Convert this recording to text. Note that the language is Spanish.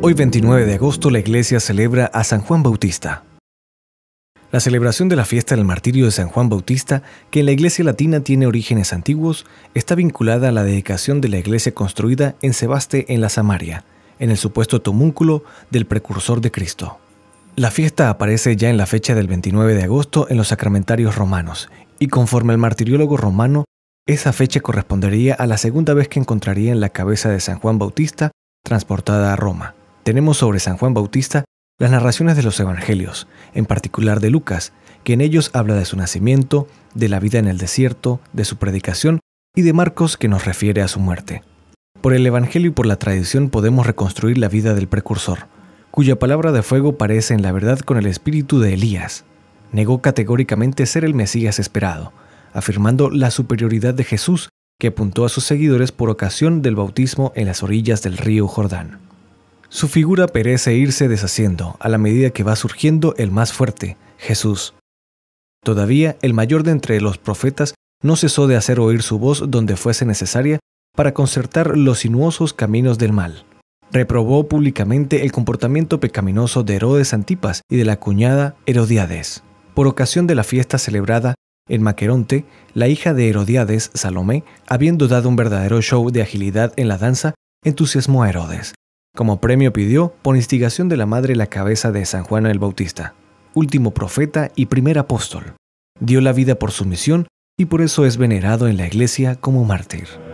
Hoy 29 de agosto la iglesia celebra a San Juan Bautista. La celebración de la fiesta del martirio de San Juan Bautista, que en la iglesia latina tiene orígenes antiguos, está vinculada a la dedicación de la iglesia construida en Sebaste en la Samaria, en el supuesto tomúnculo del precursor de Cristo. La fiesta aparece ya en la fecha del 29 de agosto en los sacramentarios romanos, y conforme el martiriólogo romano, esa fecha correspondería a la segunda vez que encontraría en la cabeza de San Juan Bautista transportada a Roma tenemos sobre San Juan Bautista las narraciones de los Evangelios, en particular de Lucas, que en ellos habla de su nacimiento, de la vida en el desierto, de su predicación y de Marcos que nos refiere a su muerte. Por el Evangelio y por la tradición podemos reconstruir la vida del precursor, cuya palabra de fuego parece en la verdad con el espíritu de Elías. Negó categóricamente ser el Mesías esperado, afirmando la superioridad de Jesús que apuntó a sus seguidores por ocasión del bautismo en las orillas del río Jordán. Su figura perece irse deshaciendo a la medida que va surgiendo el más fuerte, Jesús. Todavía el mayor de entre los profetas no cesó de hacer oír su voz donde fuese necesaria para concertar los sinuosos caminos del mal. Reprobó públicamente el comportamiento pecaminoso de Herodes Antipas y de la cuñada Herodiades. Por ocasión de la fiesta celebrada en Maqueronte, la hija de Herodiades, Salomé, habiendo dado un verdadero show de agilidad en la danza, entusiasmó a Herodes, como premio pidió, por instigación de la madre, la cabeza de San Juan el Bautista, último profeta y primer apóstol. Dio la vida por su misión y por eso es venerado en la iglesia como mártir.